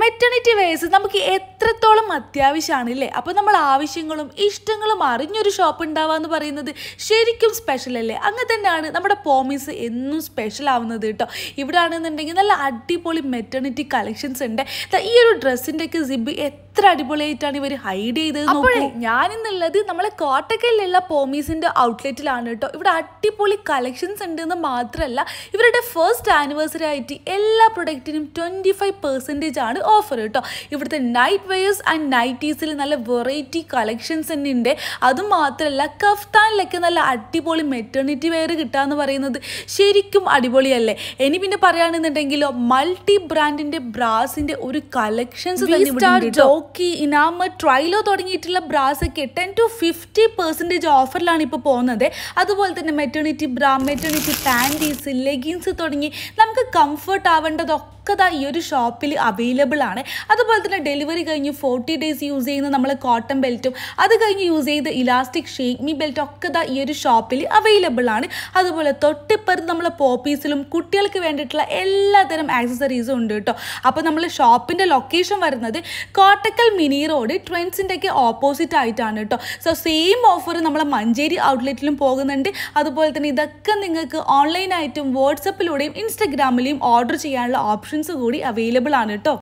maternity wears നമുക്ക് എത്രത്തോളം അത്യാവശ്യമാണ് അല്ലേ അപ്പോൾ നമ്മൾ ആവശ്യങ്ങളും ഇഷ്ടങ്ങളും അറിഞ്ഞൊരു ഷോപ്പ് ഉണ്ടാവുക എന്ന് പറയുന്നത് ശരിക്കും സ്പെഷ്യൽ അല്ലേ അങ്ങനെ തന്നെയാണ് നമ്മുടെ പോമീസ് എന്നും സ്പെഷ്യൽ ആവുന്നത് കേട്ടോ ഇവിടെ ആണെന്നുണ്ടെങ്കിൽ നല്ല അടിപൊളി മെറ്റേണിറ്റി കളക്ഷൻസ് ഉണ്ട് ഈ ഒരു ഡ്രസ്സിൻ്റെയൊക്കെ സിബ് എത്ര അടിപൊളിയായിട്ടാണ് ഇവർ ഹൈഡ് ചെയ്തത് അപ്പോഴേ ഞാനിന്നുള്ളത് നമ്മളെ കോട്ടക്കലിലുള്ള പോമീസിൻ്റെ ഔട്ട്ലെറ്റിലാണ് കേട്ടോ ഇവിടെ അടിപൊളി കളക്ഷൻസ് എന്ന് മാത്രമല്ല ഇവരുടെ ഫസ്റ്റ് ആനിവേഴ്സറി ആയിട്ട് എല്ലാ പ്രൊഡക്റ്റിനും ട്വൻറ്റി ഫൈവ് പെർസെൻറ്റേജ് ആണ് ആണ് ഓഫർ കേട്ടോ ഇവിടുത്തെ നൈറ്റ് വെയേഴ്സ് ആൻഡ് നൈറ്റീസിൽ നല്ല വെറൈറ്റി കളക്ഷൻസ് തന്നെ ഉണ്ട് അതുമാത്രമല്ല കഫ്താനിലൊക്കെ നല്ല അടിപൊളി മെറ്റേണിറ്റി വെയർ കിട്ടാന്ന് പറയുന്നത് ശരിക്കും അടിപൊളിയല്ലേ ഇനി പിന്നെ പറയുകയാണെന്നുണ്ടെങ്കിലോ മൾട്ടി ബ്രാൻഡിന്റെ ബ്രാസിന്റെ ഒരു കളക്ഷൻസ് തന്നെ ഇനാമ ട്രൈലോ തുടങ്ങിയിട്ടുള്ള ബ്രാസ് ഒക്കെ ടെൻ ടു ഫിഫ്റ്റി പെർസെൻറ്റേജ് ഓഫറിലാണ് ഇപ്പോൾ പോകുന്നത് അതുപോലെ തന്നെ maternity bra maternity panties leggings തുടങ്ങി നമുക്ക് കംഫർട്ട് ആവേണ്ടതൊക്കെ ഒക്കെ ഈ ഒരു ഷോപ്പിൽ അവൈലബിൾ ആണ് അതുപോലെ തന്നെ ഡെലിവറി കഴിഞ്ഞ് ഫോർട്ടി ഡേയ്സ് യൂസ് ചെയ്യുന്ന നമ്മൾ കോട്ടൺ ബെൽറ്റും അത് കഴിഞ്ഞ് യൂസ് ചെയ്ത ഇലാസ്റ്റിക് ഷെയ്മി ബെൽറ്റ് ഒക്കെ ഈ ഒരു ഷോപ്പിൽ അവൈലബിൾ ആണ് അതുപോലെ തൊട്ടിപ്പറത്ത് നമ്മൾ പോപ്പീസിലും കുട്ടികൾക്ക് വേണ്ടിയിട്ടുള്ള എല്ലാതരം ആക്സസറീസും ഉണ്ട് കേട്ടോ അപ്പോൾ നമ്മൾ ഷോപ്പിൻ്റെ ലൊക്കേഷൻ വരുന്നത് കോട്ടക്കൽ മിനി റോഡ് ട്രെൻഡ്സിൻ്റെയൊക്കെ ഓപ്പോസിറ്റ് ആയിട്ടാണ് കേട്ടോ സോ സെയിം ഓഫർ നമ്മളെ മഞ്ചേരി ഔട്ട്ലെറ്റിലും പോകുന്നുണ്ട് അതുപോലെ തന്നെ ഇതൊക്കെ നിങ്ങൾക്ക് ഓൺലൈനായിട്ടും വാട്സപ്പിലൂടെയും ഇൻസ്റ്റഗ്രാമിലെയും ഓർഡർ ചെയ്യാനുള്ള ഓപ്ഷൻ ഓപ്ഷൻസ് കൂടി അവൈലബിൾ ആണ് കേട്ടോ